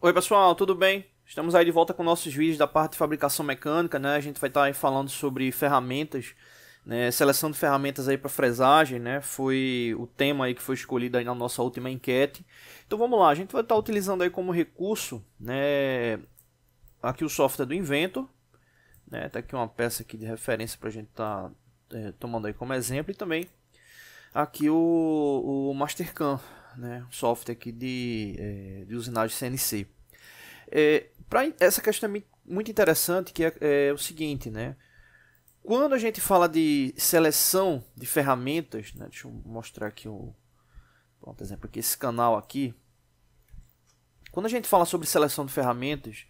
Oi pessoal, tudo bem? Estamos aí de volta com nossos vídeos da parte de fabricação mecânica, né? A gente vai estar tá aí falando sobre ferramentas, né? Seleção de ferramentas aí para fresagem, né? Foi o tema aí que foi escolhido aí na nossa última enquete. Então vamos lá, a gente vai estar tá utilizando aí como recurso, né? Aqui o software do Invento, né? Tá aqui uma peça aqui de referência para a gente estar tá, é, tomando aí como exemplo e também aqui o, o Mastercam, né, software aqui de, é, de usinagem CNC. É, pra, essa questão é muito interessante que é, é, o seguinte, né? Quando a gente fala de seleção de ferramentas, né, deixa eu mostrar aqui um, por exemplo, aqui esse canal aqui. Quando a gente fala sobre seleção de ferramentas,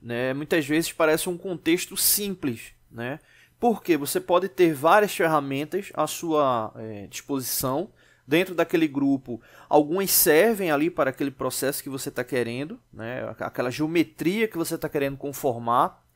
né, muitas vezes parece um contexto simples, né? Porque você pode ter várias ferramentas à sua é, disposição dentro daquele grupo, algumas servem ali para aquele processo que você está querendo, né? aquela geometria que você está querendo conformar.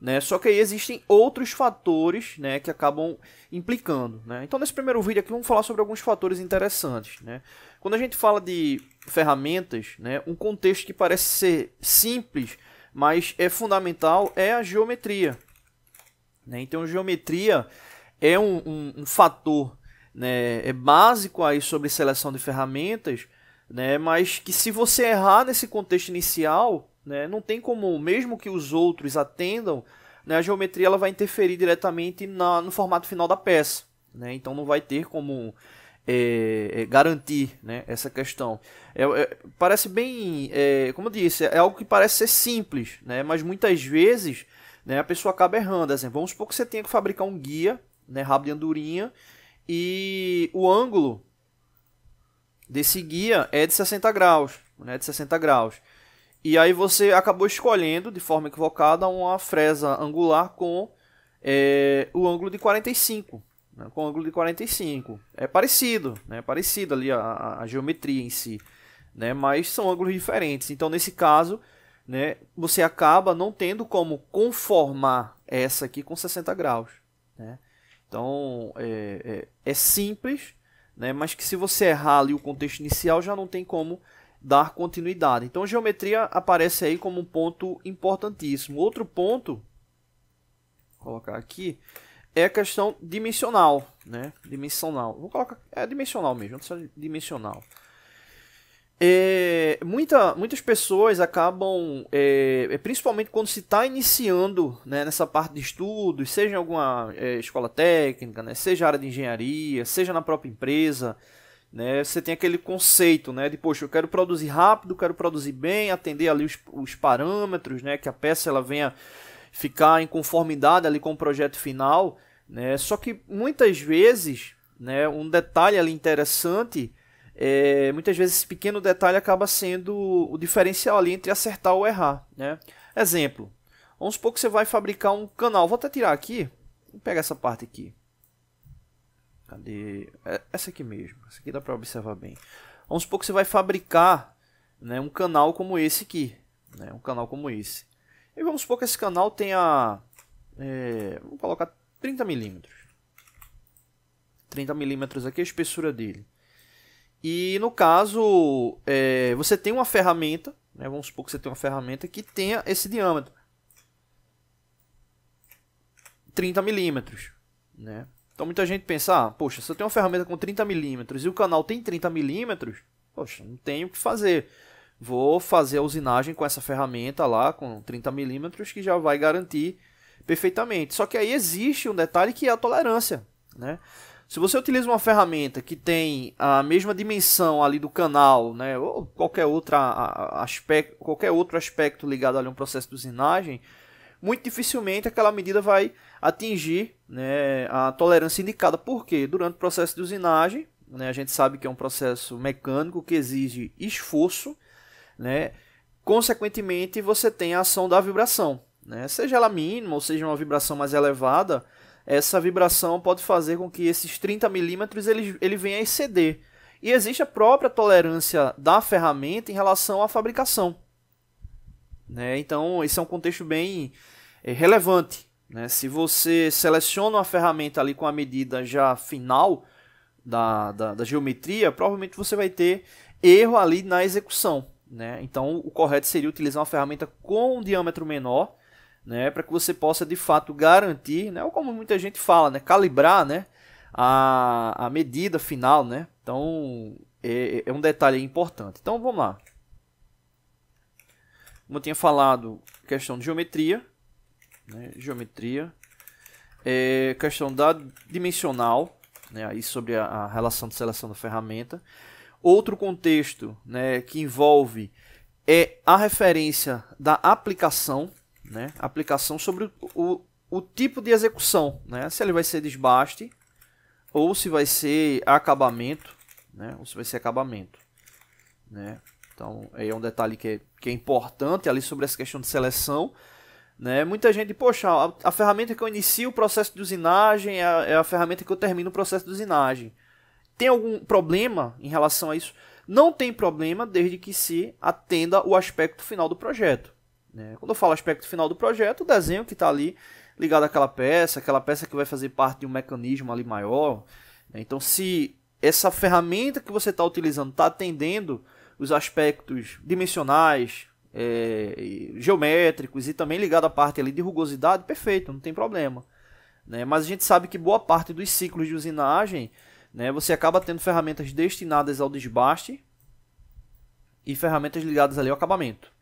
Né? Só que aí existem outros fatores né, que acabam implicando. Né? Então, nesse primeiro vídeo aqui, vamos falar sobre alguns fatores interessantes. Né? Quando a gente fala de ferramentas, né, um contexto que parece ser simples, mas é fundamental, é a geometria. Né? Então, geometria é um, um, um fator né, é básico aí sobre seleção de ferramentas, né, mas que se você errar nesse contexto inicial, né, não tem como, mesmo que os outros atendam, né, a geometria ela vai interferir diretamente na, no formato final da peça. Né, então não vai ter como é, é, garantir né, essa questão. É, é parece bem, é, como eu disse, é algo que parece ser simples, né, mas muitas vezes né, a pessoa acaba errando. Assim, vamos supor que você tenha que fabricar um guia né, rabo de andorinha e o ângulo desse guia é de 60 graus, né, de 60 graus. E aí você acabou escolhendo de forma equivocada uma fresa angular com é, o ângulo de 45, né, com o ângulo de 45. É parecido, né, é parecido ali a, a geometria em si, né, mas são ângulos diferentes. Então nesse caso, né, você acaba não tendo como conformar essa aqui com 60 graus, né? Então é, é, é simples, né? mas que se você errar ali o contexto inicial já não tem como dar continuidade. Então geometria aparece aí como um ponto importantíssimo. Outro ponto, vou colocar aqui, é a questão dimensional, né? Dimensional. Vou colocar é dimensional mesmo, não dimensional. É, muita, muitas pessoas acabam, é, é principalmente quando se está iniciando né, nessa parte de estudos, seja em alguma é, escola técnica, né, seja área de engenharia, seja na própria empresa, né, você tem aquele conceito né, de, poxa, eu quero produzir rápido, quero produzir bem, atender ali os, os parâmetros, né, que a peça ela venha ficar em conformidade ali com o projeto final. Né, só que muitas vezes, né, um detalhe ali interessante é, muitas vezes esse pequeno detalhe acaba sendo o diferencial ali entre acertar ou errar. Né? Exemplo, vamos supor que você vai fabricar um canal. Vou até tirar aqui, vou pegar essa parte aqui. Cadê? É, essa aqui mesmo, essa aqui dá para observar bem. Vamos supor que você vai fabricar né, um canal como esse aqui. Né, um canal como esse. E vamos supor que esse canal tenha... É, vou colocar 30 milímetros. 30 milímetros aqui é a espessura dele. E no caso, é, você tem uma ferramenta, né, vamos supor que você tem uma ferramenta que tenha esse diâmetro. 30 milímetros, né? Então muita gente pensa, ah, poxa, se eu tenho uma ferramenta com 30 milímetros e o canal tem 30 milímetros, poxa, não tenho o que fazer. Vou fazer a usinagem com essa ferramenta lá, com 30 milímetros, que já vai garantir perfeitamente. Só que aí existe um detalhe que é a tolerância, né? Se você utiliza uma ferramenta que tem a mesma dimensão ali do canal, né, ou qualquer, outra aspecto, qualquer outro aspecto ligado a um processo de usinagem, muito dificilmente aquela medida vai atingir né, a tolerância indicada. Por quê? durante o processo de usinagem, né, a gente sabe que é um processo mecânico que exige esforço, né, consequentemente você tem a ação da vibração. Né, seja ela mínima ou seja uma vibração mais elevada, essa vibração pode fazer com que esses 30 milímetros ele, ele venha a exceder. E existe a própria tolerância da ferramenta em relação à fabricação. Né? Então, esse é um contexto bem é, relevante. Né? Se você seleciona uma ferramenta ali com a medida já final da, da, da geometria, provavelmente você vai ter erro ali na execução. Né? Então, o correto seria utilizar uma ferramenta com um diâmetro menor né, para que você possa de fato garantir, né, ou como muita gente fala, né, calibrar, né, a, a medida final, né. Então é, é um detalhe importante. Então vamos lá. Como eu tinha falado, questão de geometria, né, geometria, é, questão da dimensional, né, aí sobre a, a relação de seleção da ferramenta. Outro contexto, né, que envolve é a referência da aplicação né? aplicação sobre o, o, o tipo de execução, né? se ele vai ser desbaste ou se vai ser acabamento, né? ou se vai ser acabamento. Né? Então, aí é um detalhe que é, que é importante ali sobre essa questão de seleção. Né? Muita gente, poxa, a, a, ferramenta que eu inicio o processo de usinagem é a, é a, ferramenta que eu termino o processo de usinagem. Tem algum problema em relação a isso? Não tem problema desde que se atenda o aspecto final do projeto. Né? Quando eu falo aspecto final do projeto, o desenho que está ali ligado àquela peça, aquela peça que vai fazer parte de um mecanismo ali maior. Né? Então, se essa ferramenta que você está utilizando está atendendo os aspectos dimensionais, é, geométricos e também ligado à parte ali de rugosidade, perfeito, não tem problema. Né? Mas a gente sabe que boa parte dos ciclos de usinagem né, você acaba tendo ferramentas destinadas ao desbaste e ferramentas ligadas ali ao acabamento.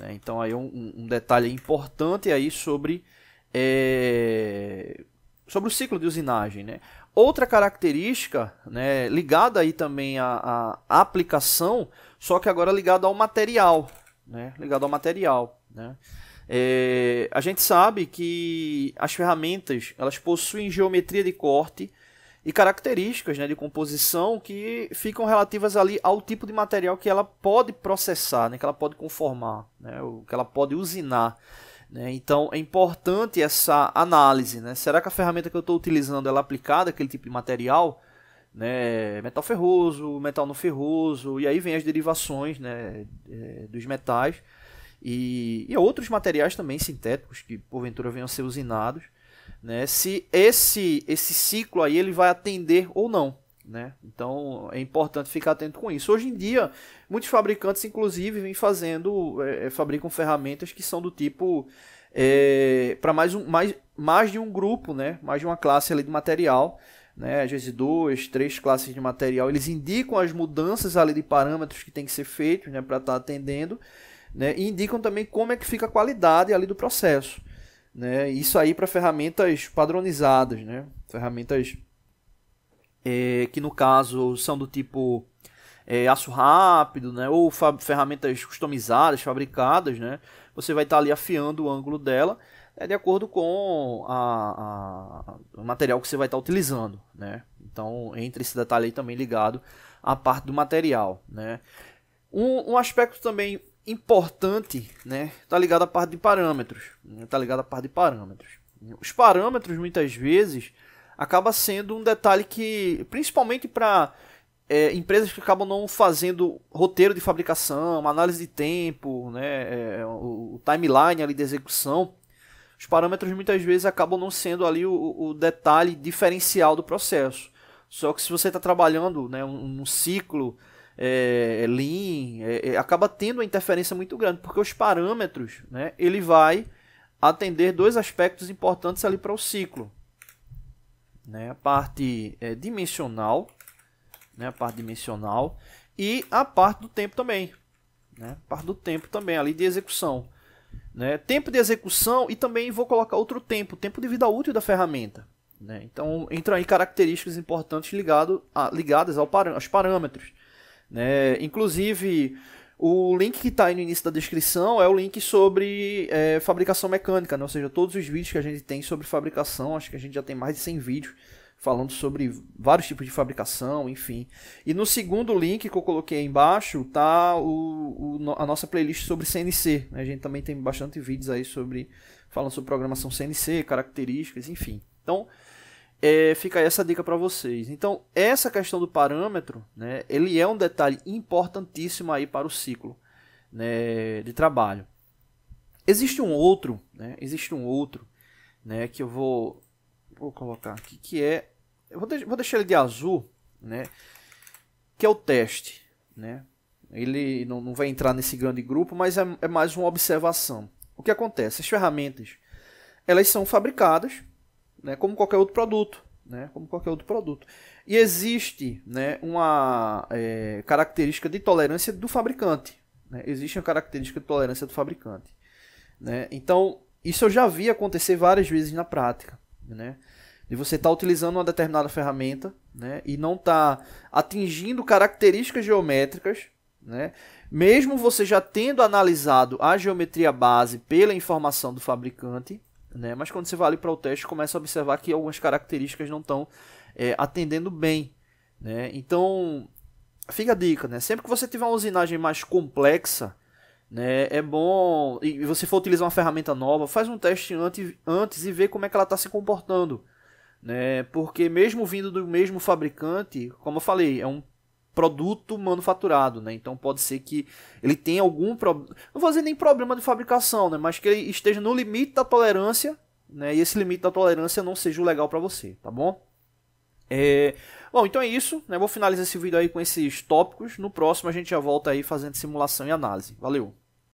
Né? Então aí é um, um, detalhe importante aí sobre, é, sobre o ciclo de usinagem. Né? Outra característica né, ligada aí também à, à aplicação, só que agora ligada ao material. Né? Ligado ao material. Né? É, a gente sabe que as ferramentas elas possuem geometria de corte e características né, de composição que ficam relativas ali ao tipo de material que ela pode processar, né, que ela pode conformar, né, que ela pode usinar. Né. Então é importante essa análise. Né, será que a ferramenta que eu estou utilizando ela é aplicada àquele tipo de material? Né, metal ferroso, metal não ferroso, e aí vem as derivações né, é, dos metais e, e outros materiais também sintéticos que porventura venham a ser usinados né? Se esse esse ciclo aí ele vai atender ou não, né? Então é importante ficar atento com isso. Hoje em dia, muitos fabricantes inclusive vêm fazendo, é, é fabricam ferramentas que são do tipo é, para mais um mais mais de um grupo, né? Mais de uma classe ali de material. Né, às vezes duas, três classes de material, eles indicam as mudanças ali de parâmetros que tem que ser feitos né, para estar tá atendendo, né, e indicam também como é que fica a qualidade ali do processo. Né? Isso aí para ferramentas padronizadas, né? ferramentas é, que no caso são do tipo é, aço rápido, né? ou ferramentas customizadas, fabricadas, né? você vai estar tá ali afiando o ângulo dela é de acordo com a, a, o material que você vai estar tá utilizando, né? Então, entre esse detalhe aí também ligado à parte do material, né? Um, um aspecto também importante, né, tá ligado à parte de parâmetros, né, tá ligado à parte de parâmetros. Os parâmetros muitas vezes acaba sendo um detalhe que, principalmente para é, empresas que acabam não fazendo roteiro de fabricação, análise de tempo, né, é, o, timeline ali de execução, os parâmetros muitas vezes acabam não sendo ali o, o detalhe diferencial do processo. Só que se você está trabalhando né, um, um ciclo é, é, lean, é, é, acaba tendo uma interferência muito grande, porque os parâmetros, né, ele vai atender dois aspectos importantes ali para o ciclo. Né, a parte é, dimensional, né, a parte dimensional e a parte do tempo também, né, a parte do tempo também ali de execução. Né, tempo de execução e também vou colocar outro tempo, tempo de vida útil da ferramenta. Né? Então, entram aí características importantes ligado a, ligadas ao aos parâmetros. Né? Inclusive, o link que está aí no início da descrição é o link sobre é, fabricação mecânica, né? ou seja, todos os vídeos que a gente tem sobre fabricação, acho que a gente já tem mais de 100 vídeos falando sobre vários tipos de fabricação, enfim. E no segundo link que eu coloquei aí embaixo está o, o a nossa playlist sobre CNC. Né? A gente também tem bastante vídeos aí sobre falando sobre programação CNC, características, enfim. Então, é, fica essa dica para vocês. Então, essa questão do parâmetro, né, ele é um detalhe importantíssimo aí para o ciclo né, de trabalho. Existe um outro, né, existe um outro, né, que eu vou, vou colocar aqui, que é, eu vou, de, vou deixar ele de azul, né, que é o teste, né. Ele não, não vai entrar nesse grande grupo, mas é, é mais uma observação. O que acontece? As ferramentas, elas são fabricadas, né, como qualquer outro produto. Né, como qualquer outro produto. E existe né, uma é, característica de tolerância do fabricante. Né, existe uma característica de tolerância do fabricante. Né? Então, isso eu já vi acontecer várias vezes na prática. Né? De você estar tá utilizando uma determinada ferramenta né, e não estar tá atingindo características geométricas. Né? Mesmo você já tendo analisado a geometria base pela informação do fabricante, né? Mas quando você vai ali para o teste, começa a observar que algumas características não estão é, atendendo bem. Né? Então, fica a dica, né? Sempre que você tiver uma usinagem mais complexa, né, é bom e você for utilizar uma ferramenta nova, faz um teste antes, antes e vê como é que ela está se comportando, né? Porque mesmo vindo do mesmo fabricante, como eu falei, é um produto manufaturado, né? Então pode ser que ele tenha algum problema, não vou dizer nem problema de fabricação, né? Mas que ele esteja no limite da tolerância, né? E esse limite da tolerância não seja o legal para você, tá bom? É... Bom, então é isso, né? Vou finalizar esse vídeo aí com esses tópicos. No próximo a gente já volta aí fazendo simulação e análise. Valeu!